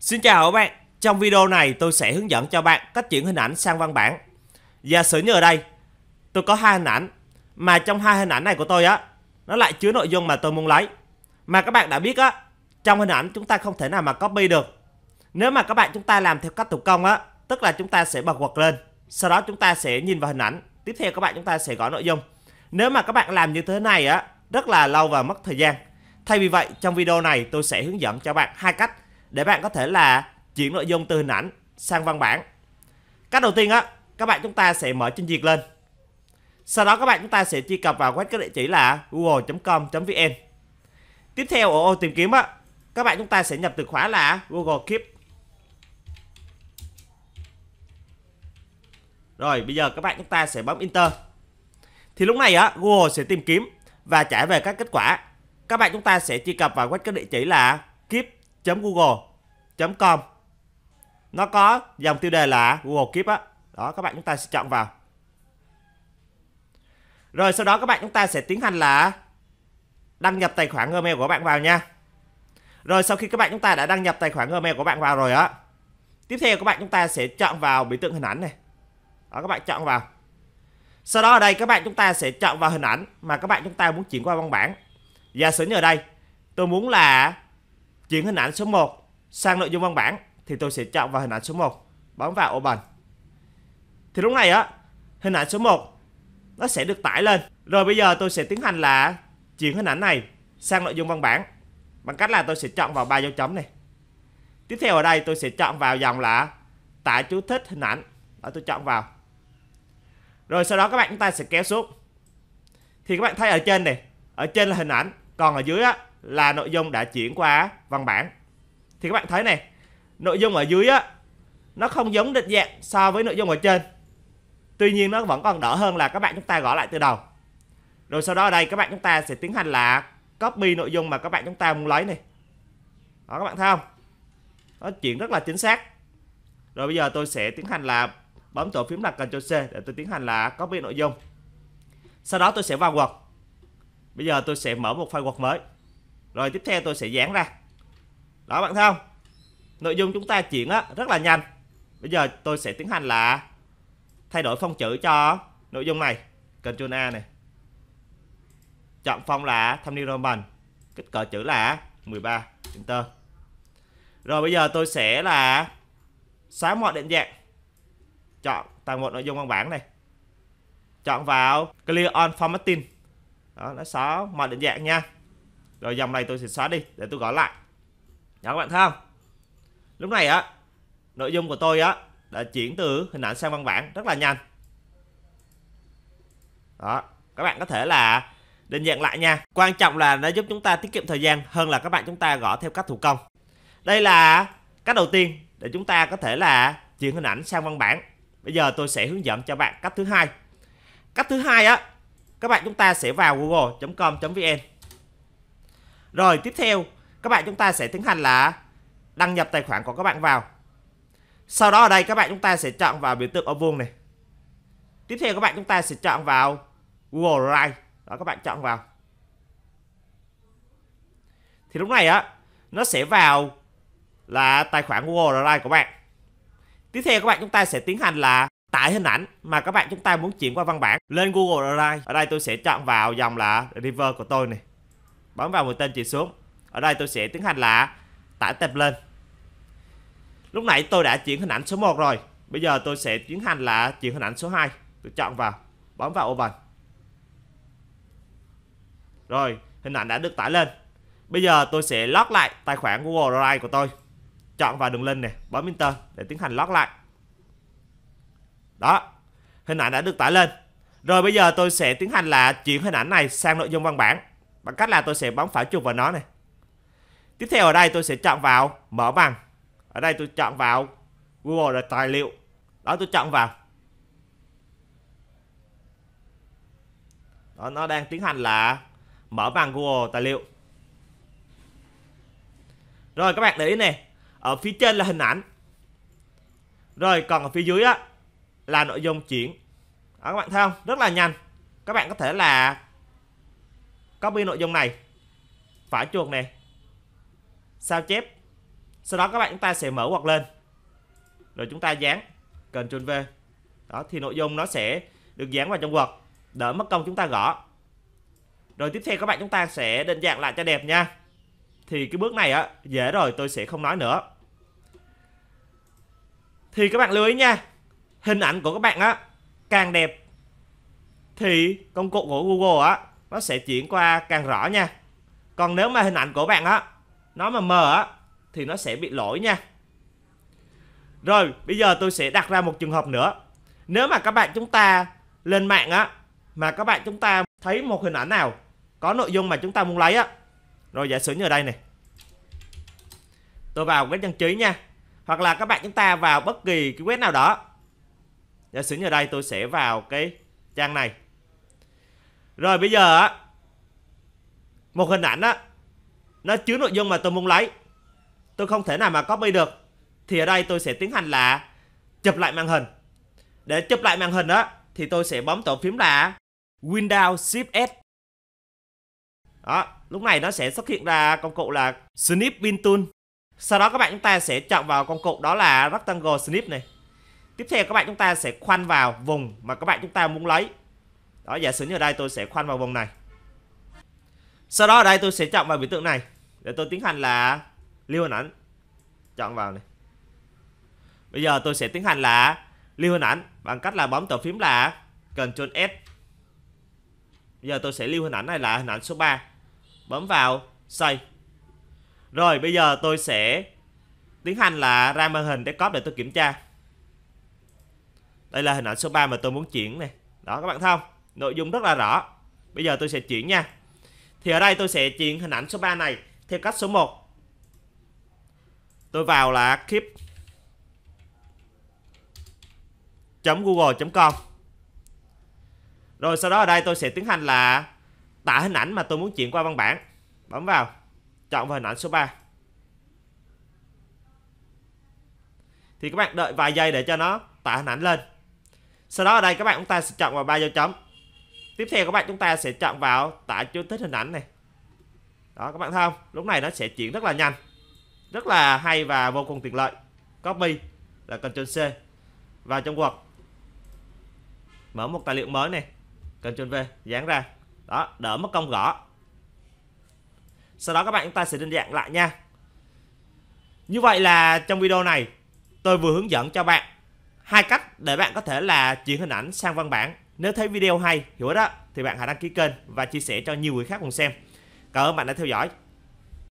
Xin chào các bạn, trong video này tôi sẽ hướng dẫn cho bạn cách chuyển hình ảnh sang văn bản. Giả sử như ở đây, tôi có hai hình ảnh, mà trong hai hình ảnh này của tôi á, nó lại chứa nội dung mà tôi muốn lấy. Mà các bạn đã biết á, trong hình ảnh chúng ta không thể nào mà copy được. Nếu mà các bạn chúng ta làm theo cách thủ công á, tức là chúng ta sẽ bật quật lên, sau đó chúng ta sẽ nhìn vào hình ảnh, tiếp theo các bạn chúng ta sẽ gõ nội dung. Nếu mà các bạn làm như thế này á, rất là lâu và mất thời gian. Thay vì vậy, trong video này tôi sẽ hướng dẫn cho bạn hai cách để bạn có thể là chuyển nội dung từ hình ảnh sang văn bản. Cách đầu tiên á, các bạn chúng ta sẽ mở trình duyệt lên. Sau đó các bạn chúng ta sẽ truy cập vào web cái địa chỉ là google.com.vn. Tiếp theo ở ô tìm kiếm á, các bạn chúng ta sẽ nhập từ khóa là Google Keep. Rồi bây giờ các bạn chúng ta sẽ bấm Enter. Thì lúc này á, Google sẽ tìm kiếm và trả về các kết quả. Các bạn chúng ta sẽ truy cập vào web cái địa chỉ là keep google.com nó có dòng tiêu đề là Google Keep á đó các bạn chúng ta sẽ chọn vào rồi sau đó các bạn chúng ta sẽ tiến hành là đăng nhập tài khoản Gmail của bạn vào nha rồi sau khi các bạn chúng ta đã đăng nhập tài khoản Gmail của bạn vào rồi á tiếp theo các bạn chúng ta sẽ chọn vào biểu tượng hình ảnh này đó các bạn chọn vào sau đó ở đây các bạn chúng ta sẽ chọn vào hình ảnh mà các bạn chúng ta muốn chuyển qua văn bản giả sử như ở đây tôi muốn là chuyển hình ảnh số 1 sang nội dung văn bản thì tôi sẽ chọn vào hình ảnh số 1 bấm vào open thì lúc này á hình ảnh số 1 nó sẽ được tải lên rồi bây giờ tôi sẽ tiến hành là chuyển hình ảnh này sang nội dung văn bản bằng cách là tôi sẽ chọn vào ba dấu chấm này tiếp theo ở đây tôi sẽ chọn vào dòng là tải chú thích hình ảnh đó tôi chọn vào rồi sau đó các bạn chúng ta sẽ kéo xuống thì các bạn thấy ở trên này ở trên là hình ảnh còn ở dưới á là nội dung đã chuyển qua văn bản thì các bạn thấy này nội dung ở dưới á nó không giống định dạng so với nội dung ở trên tuy nhiên nó vẫn còn đỡ hơn là các bạn chúng ta gõ lại từ đầu rồi sau đó ở đây các bạn chúng ta sẽ tiến hành là copy nội dung mà các bạn chúng ta muốn lấy này đó các bạn thấy không nó chuyển rất là chính xác rồi bây giờ tôi sẽ tiến hành là bấm tổ phím là Ctrl C để tôi tiến hành là copy nội dung sau đó tôi sẽ vào Word bây giờ tôi sẽ mở một file Word mới rồi tiếp theo tôi sẽ dán ra Đó bạn thấy không Nội dung chúng ta chuyển rất là nhanh Bây giờ tôi sẽ tiến hành là Thay đổi phong chữ cho nội dung này Ctrl A này Chọn phong là Thumbnail Roman Kích cỡ chữ là 13 Enter Rồi bây giờ tôi sẽ là Xóa mọi định dạng Chọn toàn bộ nội dung văn bản này Chọn vào Clear on Formatting Đó, nó xóa mọi định dạng nha rồi dòng này tôi sẽ xóa đi để tôi gõ lại đó các bạn thấy không lúc này á nội dung của tôi á đã chuyển từ hình ảnh sang văn bản rất là nhanh đó các bạn có thể là định dạng lại nha quan trọng là nó giúp chúng ta tiết kiệm thời gian hơn là các bạn chúng ta gõ theo cách thủ công đây là cách đầu tiên để chúng ta có thể là chuyển hình ảnh sang văn bản bây giờ tôi sẽ hướng dẫn cho bạn cách thứ hai cách thứ hai á các bạn chúng ta sẽ vào google.com.vn rồi tiếp theo các bạn chúng ta sẽ tiến hành là đăng nhập tài khoản của các bạn vào. Sau đó ở đây các bạn chúng ta sẽ chọn vào biểu tượng ô vuông này. Tiếp theo các bạn chúng ta sẽ chọn vào Google Drive. Đó các bạn chọn vào. Thì lúc này á nó sẽ vào là tài khoản Google Drive của bạn. Tiếp theo các bạn chúng ta sẽ tiến hành là tải hình ảnh mà các bạn chúng ta muốn chuyển qua văn bản lên Google Drive. Ở đây tôi sẽ chọn vào dòng là River của tôi này bấm vào mũi tên chỉ xuống ở đây tôi sẽ tiến hành là tải tập lên lúc nãy tôi đã chuyển hình ảnh số 1 rồi bây giờ tôi sẽ tiến hành là chuyển hình ảnh số 2 tôi chọn vào bấm vào open rồi hình ảnh đã được tải lên bây giờ tôi sẽ lót lại tài khoản Google Drive của tôi chọn vào đường link này bấm enter để tiến hành lót lại đó hình ảnh đã được tải lên rồi bây giờ tôi sẽ tiến hành là chuyển hình ảnh này sang nội dung văn bản Bằng cách là tôi sẽ bấm phải chuột vào nó này Tiếp theo ở đây tôi sẽ chọn vào mở bằng Ở đây tôi chọn vào Google tài liệu Đó tôi chọn vào Đó, nó đang tiến hành là mở bằng Google tài liệu Rồi các bạn để ý này Ở phía trên là hình ảnh Rồi còn ở phía dưới á Là nội dung chuyển Đó các bạn thấy không Rất là nhanh Các bạn có thể là copy nội dung này phải chuột này sao chép sau đó các bạn chúng ta sẽ mở hoặc lên rồi chúng ta dán Ctrl V đó thì nội dung nó sẽ được dán vào trong Word đỡ mất công chúng ta gõ rồi tiếp theo các bạn chúng ta sẽ định dạng lại cho đẹp nha thì cái bước này á dễ rồi tôi sẽ không nói nữa thì các bạn lưu ý nha hình ảnh của các bạn á càng đẹp thì công cụ của Google á nó sẽ chuyển qua càng rõ nha còn nếu mà hình ảnh của bạn á nó mà mờ á thì nó sẽ bị lỗi nha rồi bây giờ tôi sẽ đặt ra một trường hợp nữa nếu mà các bạn chúng ta lên mạng á mà các bạn chúng ta thấy một hình ảnh nào có nội dung mà chúng ta muốn lấy á rồi giả sử như ở đây này tôi vào web trang trí nha hoặc là các bạn chúng ta vào bất kỳ cái web nào đó giả sử như ở đây tôi sẽ vào cái trang này rồi bây giờ á Một hình ảnh á Nó chứa nội dung mà tôi muốn lấy Tôi không thể nào mà copy được Thì ở đây tôi sẽ tiến hành là Chụp lại màn hình Để chụp lại màn hình á Thì tôi sẽ bấm tổ phím là Windows Shift S Đó Lúc này nó sẽ xuất hiện ra công cụ là Snip Pin Tool Sau đó các bạn chúng ta sẽ chọn vào công cụ đó là Rectangle Snip này Tiếp theo các bạn chúng ta sẽ khoanh vào vùng mà các bạn chúng ta muốn lấy đó giả sử như ở đây tôi sẽ khoan vào vùng này Sau đó ở đây tôi sẽ chọn vào biểu tượng này Để tôi tiến hành là lưu hình ảnh Chọn vào này Bây giờ tôi sẽ tiến hành là lưu hình ảnh Bằng cách là bấm tổ phím là Ctrl S Bây giờ tôi sẽ lưu hình ảnh này là hình ảnh số 3 Bấm vào Save Rồi bây giờ tôi sẽ Tiến hành là ra màn hình desktop để tôi kiểm tra Đây là hình ảnh số 3 mà tôi muốn chuyển này Đó các bạn thấy không Nội dung rất là rõ. Bây giờ tôi sẽ chuyển nha. Thì ở đây tôi sẽ chuyển hình ảnh số 3 này theo cách số 1. Tôi vào là clip .google.com Rồi sau đó ở đây tôi sẽ tiến hành là tải hình ảnh mà tôi muốn chuyển qua văn bản. Bấm vào. Chọn vào hình ảnh số 3. Thì các bạn đợi vài giây để cho nó tải hình ảnh lên. Sau đó ở đây các bạn chúng ta sẽ chọn vào ba dấu chấm tiếp theo các bạn chúng ta sẽ chọn vào tải chú thích hình ảnh này đó các bạn thấy không lúc này nó sẽ chuyển rất là nhanh rất là hay và vô cùng tiện lợi copy là Ctrl C vào trong Word mở một tài liệu mới này Ctrl V dán ra đó đỡ mất công gõ sau đó các bạn chúng ta sẽ định dạng lại nha như vậy là trong video này tôi vừa hướng dẫn cho bạn hai cách để bạn có thể là chuyển hình ảnh sang văn bản nếu thấy video hay, hữu ích đó, thì bạn hãy đăng ký kênh và chia sẻ cho nhiều người khác cùng xem. Cảm ơn bạn đã theo dõi.